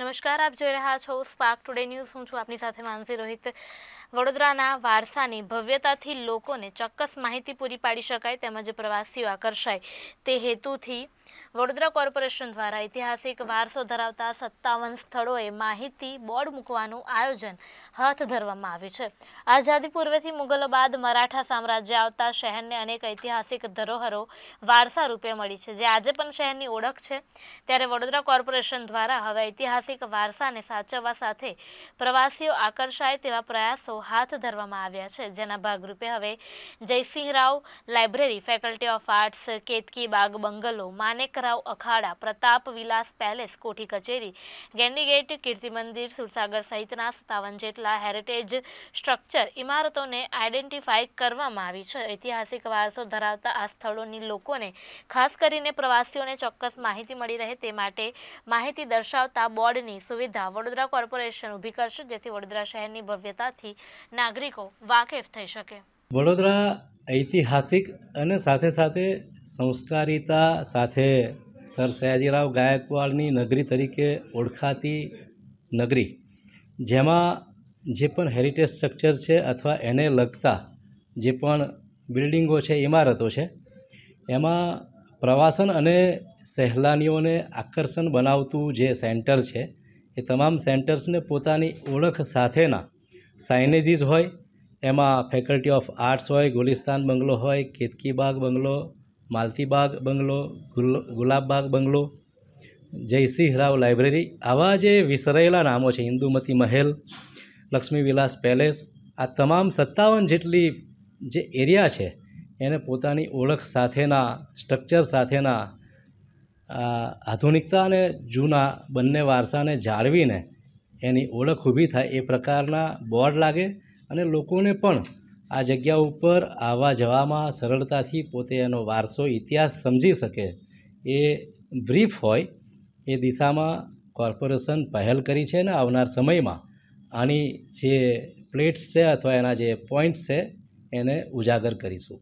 નમસ્કાર આપ જોઈ રહ્યા છો સ્પાર્ક ટુડે ન્યૂઝ હું છું આપની સાથે માનસી રોહિત વડોદરાના વારસાની ભવ્યતાથી લોકોને ચોક્કસ માહિતી પૂરી પાડી શકાય તેમજ પ્રવાસીઓ આકર્ષાય તે હેતુથી વડોદરા કોર્પોરેશન દ્વારા ઐતિહાસિક વારસો ધરાવતા સત્તાવન સ્થળોએ માહિતી બોર્ડ મૂકવાનું આયોજન હાથ ધરવામાં આવ્યું છે આઝાદી પૂર્વેથી મુગલો બાદ મરાઠા સામ્રાજ્ય આવતા શહેરને અનેક ઐતિહાસિક ધરોહરો વારસા રૂપે મળી છે જે આજે પણ શહેરની ઓળખ છે ત્યારે વડોદરા કોર્પોરેશન દ્વારા હવે ઐતિહાસિક વારસાને સાચવવા સાથે પ્રવાસીઓ આકર્ષાય તેવા પ્રયાસો હાથ ધરવામાં આવ્યા છે જેના ભાગરૂપે હવે Jaysinhrao library faculty of arts Ketki Bagh bungalow Manekrao Akhada Pratap Vilas palace Kothi Kacheri ગેન્ડી gate કીર્તિ મંદિર સુરસાગર સહિતના સત્તાવન જેટલા હેરિટેજ સ્ટ્રક્ચર ઇમારતોને આઇડેન્ટિફાઈ કરવામાં આવી છે ઐતિહાસિક વારસો ધરાવતા આ સ્થળોની લોકોને ખાસ કરીને પ્રવાસીઓને ચોક્કસ માહિતી મળી રહે તે માટે માહિતી દર્શાવતા બોર્ડની સુવિધા વડોદરા કોર્પોરેશન ઊભી કરશે જેથી વડોદરા શહેરની ભવ્યતાથી નાગરિકો વાકેફ થઈ શકે વડોદરા ઐતિહાસિક અને સાથે સાથે સંસ્કારિતા સાથે સર સયાજીરાવ ગાયકવાડની નગરી તરીકે ઓળખાતી નગરી જેમાં જે પણ હેરિટેજ સ્ટ્રક્ચર છે અથવા એને લગતા જે પણ બિલ્ડિંગો છે ઇમારતો છે એમાં પ્રવાસન અને સહેલાનીઓને આકર્ષણ બનાવતું જે સેન્ટર છે એ તમામ સેન્ટર્સને પોતાની ઓળખ સાથેના સાઇનેજીસ હોય એમાં ફેકલ્ટી ઓફ આર્ટ્સ હોય ગુલિસ્તાન બંગલો હોય Ketkibagh bungalow Maltibagh bungalow Gulabbagh bungalow Jaysinh Rao library આવા જે વિસરાયેલા નામો છે હિન્દુમતી મહેલ લક્ષ્મી વિલાસ પેલેસ આ તમામ સત્તાવન જેટલી જે એરિયા છે એને પોતાની ઓળખ સાથેના સ્ટ્રક્ચર સાથેના આધુનિકતા અને જૂના બંને વારસાને જાળવીને એની ઓળખ ઊભી થાય એ પ્રકારના બોર્ડ લાગે અને લોકોને પણ આ જગ્યા ઉપર આવવા જવામાં સરળતાથી પોતે એનો વારસો ઇતિહાસ સમજી શકે એ બ્રીફ હોય એ દિશામાં કોર્પોરેશન પહેલ કરી છે ને આવનાર સમયમાં આની જે પ્લેટ્સ છે અથવા એના જે પોઈન્ટ્સ છે એને ઉજાગર કરીશું